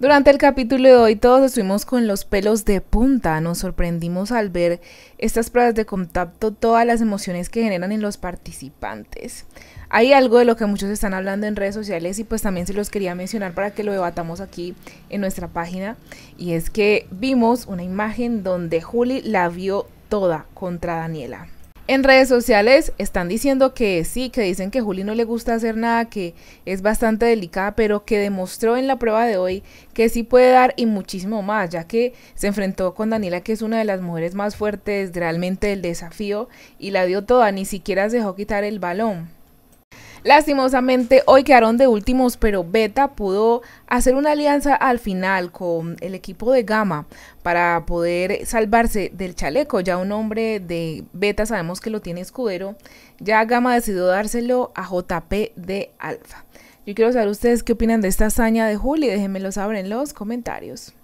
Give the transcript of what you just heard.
Durante el capítulo de hoy todos estuvimos con los pelos de punta, nos sorprendimos al ver estas pruebas de contacto, todas las emociones que generan en los participantes. Hay algo de lo que muchos están hablando en redes sociales y pues también se los quería mencionar para que lo debatamos aquí en nuestra página y es que vimos una imagen donde Juli la vio toda contra Daniela. En redes sociales están diciendo que sí, que dicen que Juli no le gusta hacer nada, que es bastante delicada, pero que demostró en la prueba de hoy que sí puede dar y muchísimo más, ya que se enfrentó con Daniela, que es una de las mujeres más fuertes realmente del desafío, y la dio toda, ni siquiera se dejó quitar el balón. Lastimosamente, hoy quedaron de últimos, pero Beta pudo hacer una alianza al final con el equipo de Gama para poder salvarse del chaleco. Ya un hombre de Beta sabemos que lo tiene escudero. Ya Gama decidió dárselo a JP de Alfa. Yo quiero saber ustedes qué opinan de esta hazaña de Juli. Déjenmelo saber en los comentarios.